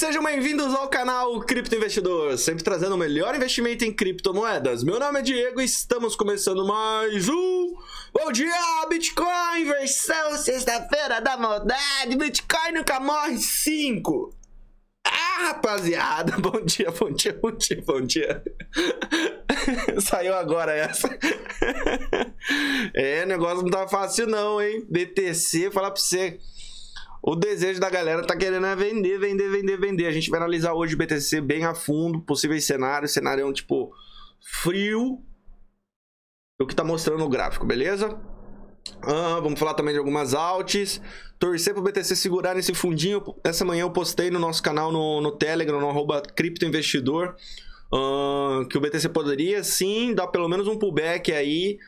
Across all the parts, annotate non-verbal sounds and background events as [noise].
Sejam bem-vindos ao canal Cripto Investidor, sempre trazendo o melhor investimento em criptomoedas. Meu nome é Diego e estamos começando mais um Bom Dia Bitcoin versão sexta-feira da maldade. Bitcoin nunca morre 5. Ah, rapaziada, [laughs] bom dia, bom dia, bom dia, bom dia. [laughs] Saiu agora essa. [laughs] é, negócio não tá fácil não, hein? BTC, falar pra você o desejo da galera tá querendo é vender, vender, vender, vender. A gente vai analisar hoje o BTC bem a fundo, possíveis cenários, cenário é um tipo frio, o que tá mostrando o gráfico, beleza? Ah, vamos falar também de algumas altes. Torcer pro BTC segurar nesse fundinho. Essa manhã eu postei no nosso canal no, no Telegram, no criptoinvestidor, ah, que o BTC poderia sim dar pelo menos um pullback aí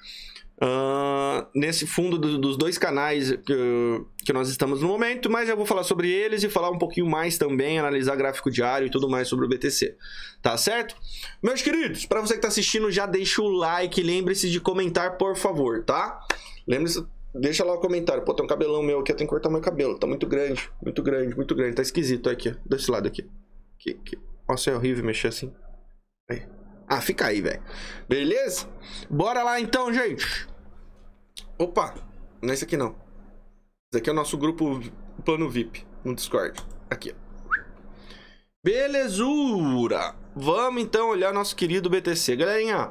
Uh, nesse fundo do, dos dois canais que, que, nós estamos no momento, mas eu vou falar sobre eles e falar um pouquinho mais também, analisar gráfico diário e tudo mais sobre o BTC, tá certo? Meus queridos, para você que está assistindo, já deixa o like, lembre-se de comentar, por favor, tá? Lembre-se, deixa lá o comentário. Pô, tem um cabelão meu aqui, eu tenho que cortar meu cabelo, tá muito grande, muito grande, muito grande, tá esquisito aqui, desse lado aqui. aqui, aqui. Nossa, é horrível mexer assim. Aí. Ah, fica aí, velho. Beleza? Bora lá então, gente. Opa! Não é esse aqui, não. Esse aqui é o nosso grupo plano VIP no Discord. Aqui, ó. Belezura! Vamos então olhar nosso querido BTC. Galerinha,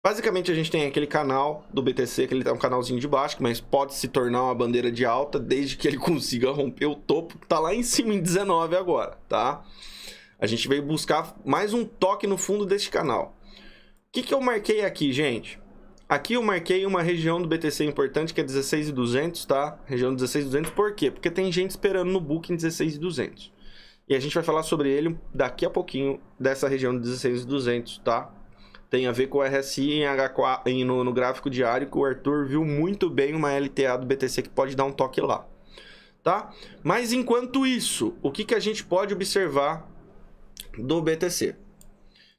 basicamente a gente tem aquele canal do BTC, que ele é tá um canalzinho de baixo, mas pode se tornar uma bandeira de alta desde que ele [laughs] consiga romper o topo, que tá lá em cima em 19 agora, tá? A gente veio buscar mais um toque no fundo deste canal. O que, que eu marquei aqui, gente? Aqui eu marquei uma região do BTC importante que é 16,200, tá? Região 16,200, por quê? Porque tem gente esperando no book em 16,200. E a gente vai falar sobre ele daqui a pouquinho, dessa região de 16,200, tá? Tem a ver com o RSI em H4, em, no, no, gráfico diário, que o Arthur viu muito bem uma LTA do BTC que pode dar um toque lá, tá? Mas enquanto isso, o que, que a gente pode observar do BTC?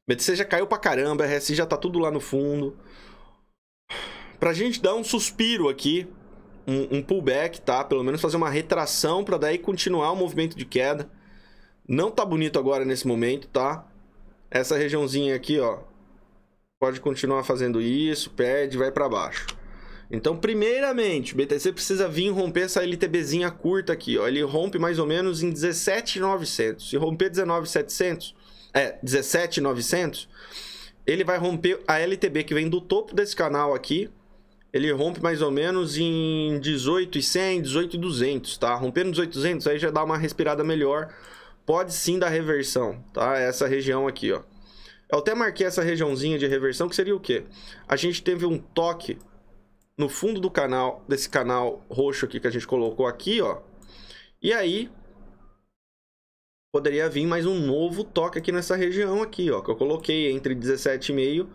BTC já caiu pra caramba, RSI já tá tudo lá no fundo, pra gente dar um suspiro aqui, um, um pullback, tá? Pelo menos fazer uma retração para daí continuar o movimento de queda. Não tá bonito agora nesse momento, tá? Essa regiãozinha aqui, ó, pode continuar fazendo isso, perde, vai para baixo. Então, primeiramente, o BTC precisa vir romper essa LTBzinha curta aqui, ó. Ele rompe mais ou menos em 17,900. Se romper 19,700, é, 17,900, ele vai romper a LTB que vem do topo desse canal aqui. Ele rompe mais ou menos em 18,100, 18,200, tá? Rompendo 18,200 aí já dá uma respirada melhor. Pode sim dar reversão, tá? Essa região aqui, ó. Eu até marquei essa regiãozinha de reversão, que seria o quê? A gente teve um toque no fundo do canal, desse canal roxo aqui que a gente colocou aqui, ó. E aí, poderia vir mais um novo toque aqui nessa região aqui, ó, que eu coloquei entre 17,5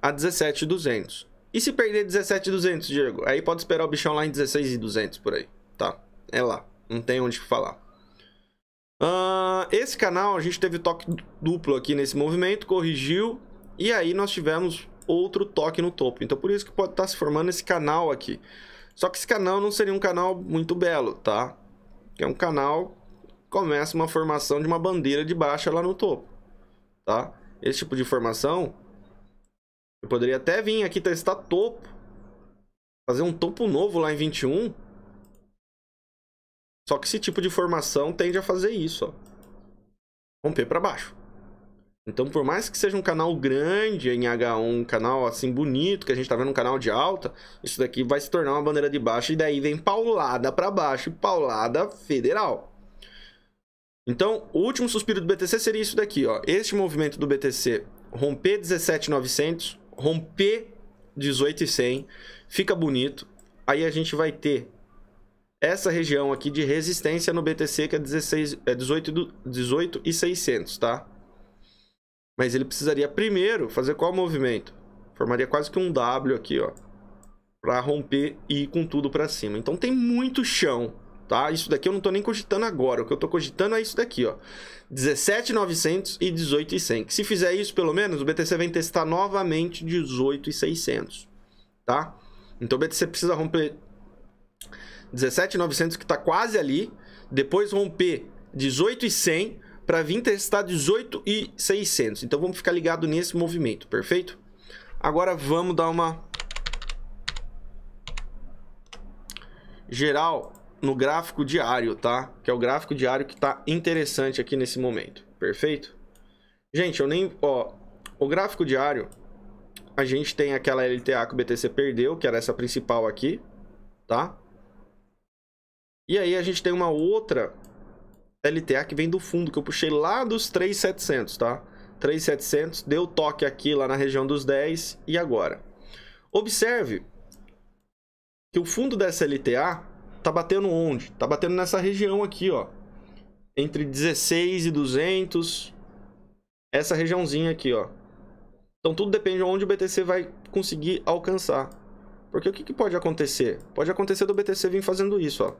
a 17,200. E se perder 17,200, Diego? Aí pode esperar o bichão lá em 16,200 por aí, tá? É lá, não tem onde falar. Uh, esse canal, a gente teve toque duplo aqui nesse movimento, corrigiu, e aí nós tivemos outro toque no topo. Então por isso que pode estar tá se formando esse canal aqui. Só que esse canal não seria um canal muito belo, tá? É um canal começa uma formação de uma bandeira de baixa lá no topo, tá? Esse tipo de formação, eu poderia até vir aqui testar topo, fazer um topo novo lá em 21. Só que esse tipo de formação tende a fazer isso, ó. Romper para baixo. Então, por mais que seja um canal grande em H1, um canal assim bonito, que a gente tá vendo um canal de alta, isso daqui vai se tornar uma bandeira de baixo e daí vem paulada para baixo, paulada federal. Então, o último suspiro do BTC seria isso daqui, ó. Este movimento do BTC romper 17,900, romper 18,100, fica bonito. Aí a gente vai ter essa região aqui de resistência no BTC que é 16, é 18, 18 e 600, tá? Mas ele precisaria primeiro fazer qual movimento? Formaria quase que um W aqui, ó, para romper e ir com tudo para cima. Então tem muito chão tá? Isso daqui eu não tô nem cogitando agora, o que eu tô cogitando é isso daqui, ó. 17,900 e 18,100. Se fizer isso, pelo menos, o BTC vem testar novamente 18,600, tá? Então o BTC precisa romper 17,900, que tá quase ali, depois romper 18,100 para vir testar 18,600. Então vamos ficar ligado nesse movimento, perfeito? Agora vamos dar uma geral no gráfico diário, tá? Que é o gráfico diário que tá interessante aqui nesse momento, perfeito? Gente, eu nem... Ó, o gráfico diário, a gente tem aquela LTA que o BTC perdeu, que era essa principal aqui, tá? E aí a gente tem uma outra LTA que vem do fundo, que eu puxei lá dos 3,700, tá? 3,700, deu toque aqui lá na região dos 10 e agora? Observe que o fundo dessa LTA tá batendo onde? Tá batendo nessa região aqui, ó. Entre 16 e 200. Essa regiãozinha aqui, ó. Então tudo depende de onde o BTC vai conseguir alcançar. Porque o que, que pode acontecer? Pode acontecer do BTC vir fazendo isso, ó.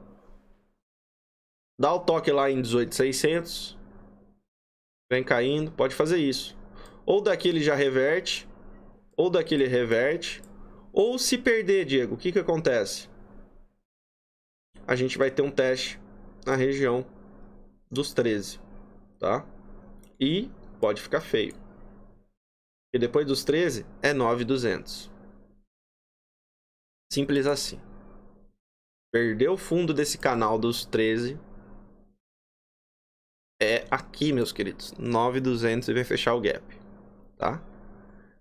Dá o toque lá em 18,600. Vem caindo, pode fazer isso. Ou daqui ele já reverte. Ou daqui ele reverte. Ou se perder, Diego, o que, que acontece? a gente vai ter um teste na região dos 13, tá? E pode ficar feio. E depois dos 13 é 9,200. Simples assim. Perdeu o fundo desse canal dos 13. É aqui, meus queridos. 9,200 e vai fechar o gap, tá?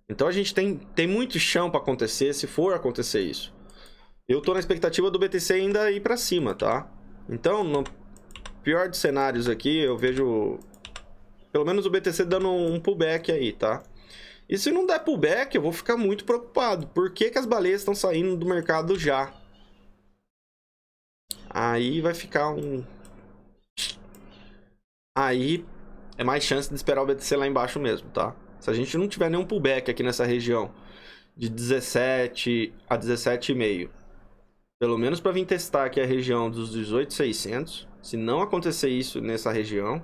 Então a gente tem, tem muito chão para acontecer se for acontecer isso. Eu tô na expectativa do BTC ainda ir para cima, tá? Então, no pior dos cenários aqui, eu vejo pelo menos o BTC dando um pullback aí, tá? E se não der pullback, eu vou ficar muito preocupado. Por que, que as baleias estão saindo do mercado já? Aí vai ficar um... Aí é mais chance de esperar o BTC lá embaixo mesmo, tá? Se a gente não tiver nenhum pullback aqui nessa região de 17 a 17,5 pelo menos para vir testar aqui a região dos 18,600. Se não acontecer isso nessa região,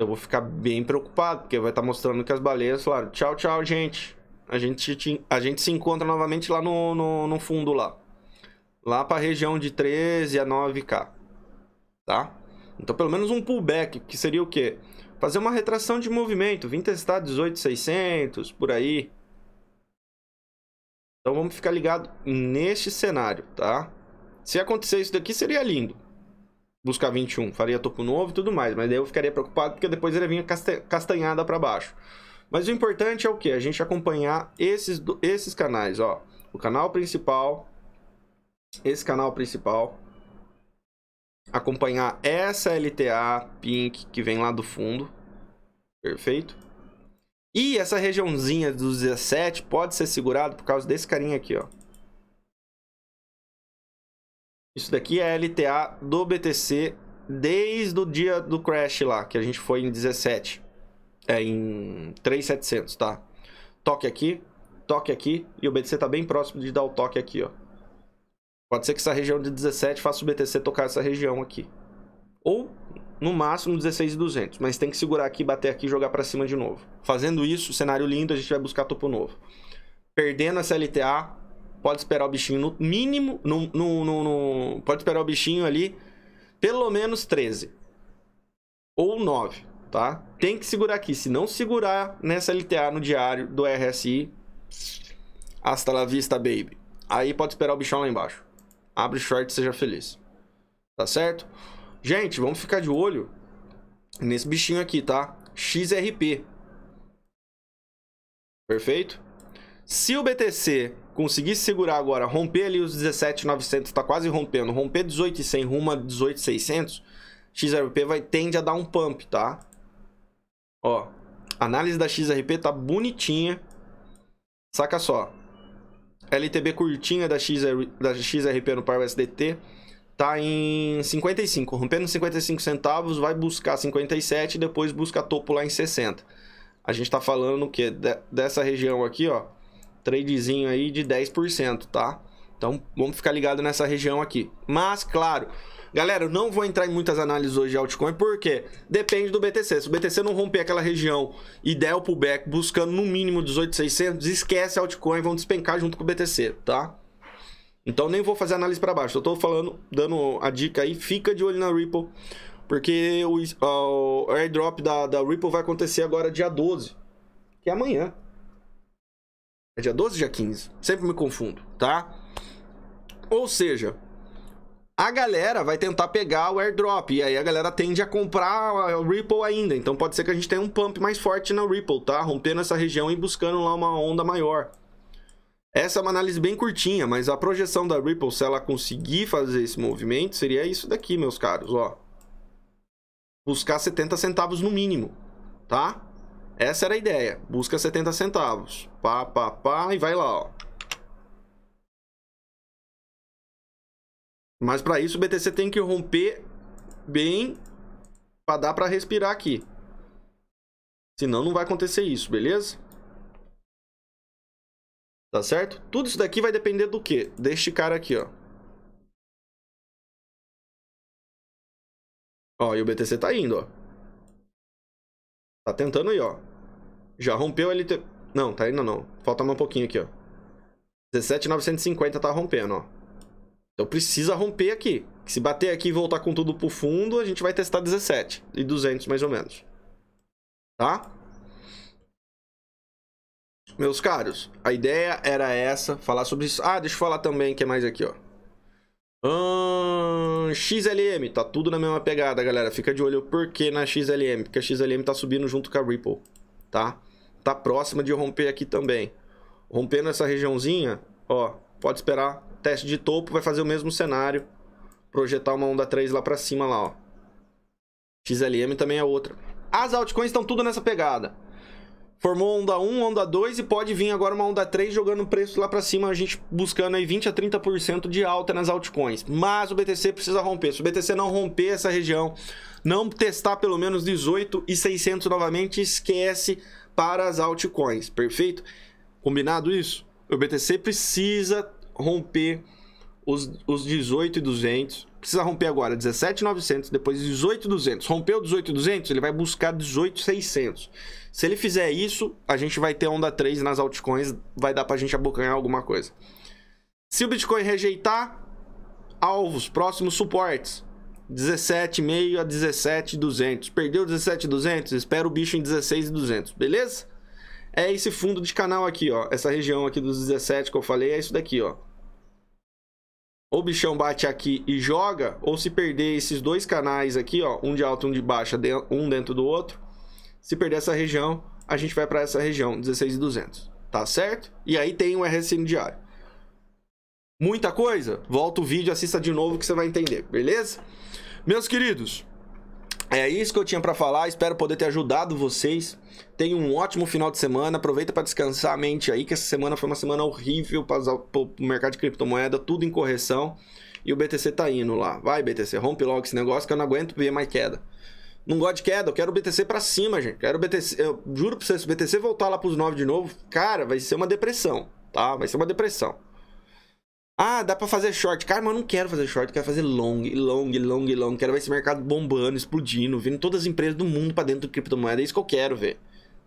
eu vou ficar bem preocupado, porque vai estar tá mostrando que as baleias falaram tchau, tchau, gente. A gente, a gente se encontra novamente lá no, no, no fundo lá. Lá para a região de 13 a 9K. Tá? Então pelo menos um pullback, que seria o quê? Fazer uma retração de movimento, vir testar 18,600, por aí. Então vamos ficar ligado neste cenário, tá? Se acontecer isso daqui, seria lindo. Buscar 21, faria topo novo e tudo mais. Mas daí eu ficaria preocupado porque depois ele vinha castanhada para baixo. Mas o importante é o que? A gente acompanhar esses, esses canais, ó. O canal principal, esse canal principal. Acompanhar essa LTA Pink que vem lá do fundo. Perfeito? E essa regiãozinha dos 17 pode ser segurado por causa desse carinha aqui, ó. Isso daqui é LTA do BTC desde o dia do crash lá, que a gente foi em 17. É em 3700, tá? Toque aqui, toque aqui e o BTC tá bem próximo de dar o toque aqui, ó. Pode ser que essa região de 17 faça o BTC tocar essa região aqui. Ou no máximo 16,200, mas tem que segurar aqui, bater aqui e jogar para cima de novo. Fazendo isso, cenário lindo, a gente vai buscar topo novo. Perdendo essa LTA, pode esperar o bichinho no mínimo, no, no, no, no pode esperar o bichinho ali pelo menos 13 ou 9, tá? Tem que segurar aqui, se não segurar nessa LTA no diário do RSI, hasta la vista, baby. Aí pode esperar o bichão lá embaixo. Abre short e seja feliz. Tá certo? Gente, vamos ficar de olho nesse bichinho aqui, tá? XRP. Perfeito? Se o BTC conseguir segurar agora, romper ali os 17,900, está quase rompendo, romper 18,100 rumo a 18,600, XRP vai, tende a dar um pump, tá? Ó, análise da XRP tá bonitinha. Saca só. LTB curtinha da, XR, da XRP no par USDT tá em 55, rompendo 55 centavos, vai buscar 57 e depois busca topo lá em 60. A gente tá falando que de, dessa região aqui, ó, tradezinho aí de 10%, tá? Então, vamos ficar ligado nessa região aqui. Mas, claro, Galera, eu não vou entrar em muitas análises hoje de altcoin, porque depende do BTC. Se o BTC não romper aquela região e der o pullback buscando no mínimo 18.600, esquece altcoin, vão despencar junto com o BTC, tá? Então nem vou fazer análise para baixo. Eu tô falando, dando a dica aí, fica de olho na Ripple, porque o, o airdrop da, da Ripple vai acontecer agora dia 12, que é amanhã. É dia 12 dia 15? Sempre me confundo, tá? Ou seja, a galera vai tentar pegar o airdrop. E aí a galera tende a comprar a Ripple ainda. Então pode ser que a gente tenha um pump mais forte na Ripple, tá? Rompendo essa região e buscando lá uma onda maior. Essa é uma análise bem curtinha, mas a projeção da Ripple, se ela conseguir fazer esse movimento, seria isso daqui, meus caros, ó. Buscar 70 centavos no mínimo, tá? Essa era a ideia. Busca 70 centavos. Pá, pá, pá, e vai lá, ó. Mas para isso o BTC tem que romper bem para dar para respirar aqui. Senão não vai acontecer isso, beleza? Tá certo? Tudo isso daqui vai depender do quê? Deste cara aqui, ó. Ó, e o BTC tá indo, ó. Tá tentando aí, ó. Já rompeu ele LT... Não, tá indo não. Falta um pouquinho aqui, ó. 17,950 tá rompendo, ó. Então precisa romper aqui. Se bater aqui e voltar com tudo pro fundo, a gente vai testar 17 e 200 mais ou menos. Tá? Meus caros, a ideia era essa, falar sobre isso. Ah, deixa eu falar também, que é mais aqui, ó. Hum, XLM, tá tudo na mesma pegada, galera. Fica de olho porque na XLM, porque a XLM tá subindo junto com a Ripple, tá? Tá próxima de romper aqui também. Rompendo essa regiãozinha, ó, pode esperar. Teste de topo vai fazer o mesmo cenário. Projetar uma onda 3 lá pra cima, lá, ó. XLM também é outra. As altcoins estão tudo nessa pegada. Formou onda 1, onda 2 e pode vir agora uma onda 3 jogando o preço lá para cima, a gente buscando aí 20 a 30% de alta nas altcoins. Mas o BTC precisa romper. Se o BTC não romper essa região, não testar pelo menos 18 e 600 novamente, esquece para as altcoins, perfeito? Combinado isso? O BTC precisa romper os, os 18 e 200 precisa romper agora 17.900, depois 18.200. Rompeu 18.200, ele vai buscar 18.600. Se ele fizer isso, a gente vai ter onda 3 nas altcoins, vai dar pra gente abocanhar alguma coisa. Se o Bitcoin rejeitar, alvos, próximos suportes. 17,5 a 17,200. Perdeu 17,200? Espera o bicho em 16,200, beleza? É esse fundo de canal aqui, ó. Essa região aqui dos 17 que eu falei é isso daqui, ó. o bichão bate aqui e joga, ou se perder esses dois canais aqui, ó, um de alta e um de baixa, um dentro do outro, se perder essa região, a gente vai para essa região, 16,200, tá certo? E aí tem um RSN diário. Muita coisa? Volta o vídeo, assista de novo que você vai entender, beleza? Meus queridos, é isso que eu tinha para falar, espero poder ter ajudado vocês. Tenha um ótimo final de semana, aproveita para descansar a mente aí, que essa semana foi uma semana horrível para o mercado de criptomoeda, tudo em correção. E o BTC tá indo lá. Vai, BTC, rompe logo esse negócio que eu não aguento ver mais queda. Não gosto de queda, eu quero o BTC para cima, gente. Quero o BTC, eu juro para vocês, se o BTC voltar lá para os 9 de novo, cara, vai ser uma depressão, tá? Vai ser uma depressão. Ah, dá para fazer short. Cara, mas eu não quero fazer short, quero fazer long, long, long, long. Quero ver esse mercado bombando, explodindo, vindo todas as empresas do mundo para dentro de criptomoeda. É isso que eu quero ver,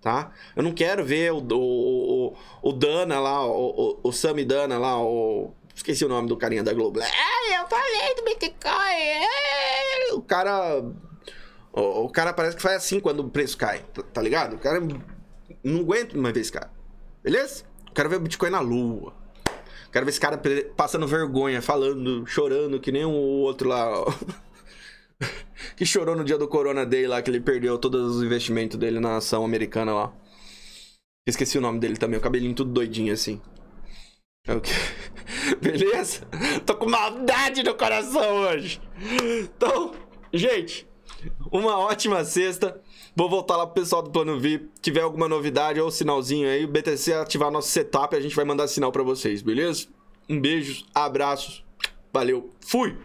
tá? Eu não quero ver o, o, o, o Dana lá, o, o, o Sami Dana lá, o... Esqueci o nome do carinha da Globo. Ah, eu falei do Bitcoin. É, o cara o, o, cara parece que faz assim quando o preço cai, tá, tá ligado? O cara não aguenta ver esse cara. Beleza? Quero ver o Bitcoin na lua. Quero ver esse cara passando vergonha, falando, chorando, que nem o outro lá. [laughs] que chorou no dia do Corona Day lá, que ele perdeu todos os investimentos dele na ação americana lá. Esqueci o nome dele também, o cabelinho tudo doidinho assim. É okay. [laughs] Beleza? Tô com maldade no coração hoje. Então, gente. Uma ótima sexta. Vou voltar lá pro pessoal do Plano VIP. Se tiver alguma novidade ou sinalzinho aí, o BTC ativar nosso setup, a gente vai mandar sinal para vocês, beleza? Um beijo, abraços. Valeu. Fui.